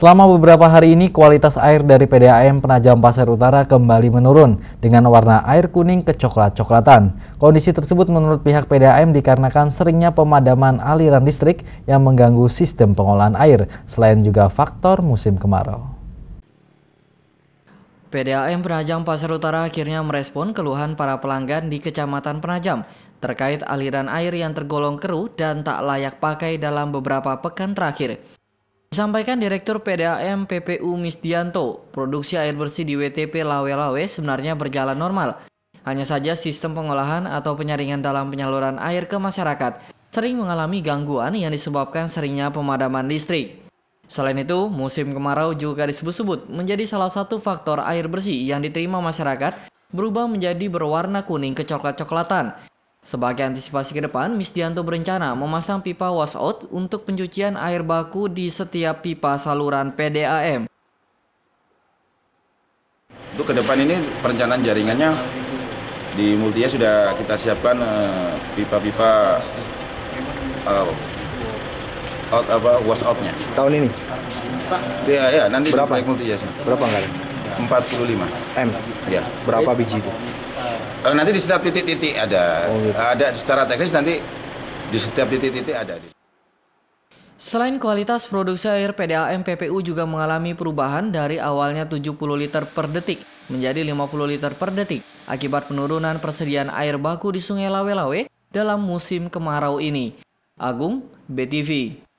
Selama beberapa hari ini, kualitas air dari PDAM Penajam Pasir Utara kembali menurun dengan warna air kuning ke coklatan Kondisi tersebut menurut pihak PDAM dikarenakan seringnya pemadaman aliran listrik yang mengganggu sistem pengolahan air, selain juga faktor musim kemarau. PDAM Penajam Pasir Utara akhirnya merespon keluhan para pelanggan di Kecamatan Penajam terkait aliran air yang tergolong keruh dan tak layak pakai dalam beberapa pekan terakhir. Disampaikan Direktur PDAM PPU Misdianto, produksi air bersih di WTP Lawe-Lawe sebenarnya berjalan normal. Hanya saja sistem pengolahan atau penyaringan dalam penyaluran air ke masyarakat sering mengalami gangguan yang disebabkan seringnya pemadaman listrik. Selain itu, musim kemarau juga disebut-sebut menjadi salah satu faktor air bersih yang diterima masyarakat berubah menjadi berwarna kuning kecoklat-coklatan sebagai antisipasi ke depan, Misdianto berencana memasang pipa washout untuk pencucian air baku di setiap pipa saluran PDAM. Untuk ke depan ini perencanaan jaringannya di Multia sudah kita siapkan eh, pipa-pipa uh, uh, out apa washoutnya. Tahun ini? Ya, ya nanti berapa? Multia. Berapa enggak? 45 M? Ya. Berapa biji itu? Eh, nanti di setiap titik-titik ada. Oh, gitu. Eh, ada secara teknis nanti di setiap titik-titik ada. Selain kualitas produksi air PDAM PPU juga mengalami perubahan dari awalnya 70 liter per detik menjadi 50 liter per detik akibat penurunan persediaan air baku di Sungai Lawe-Lawe dalam musim kemarau ini. Agung, BTV.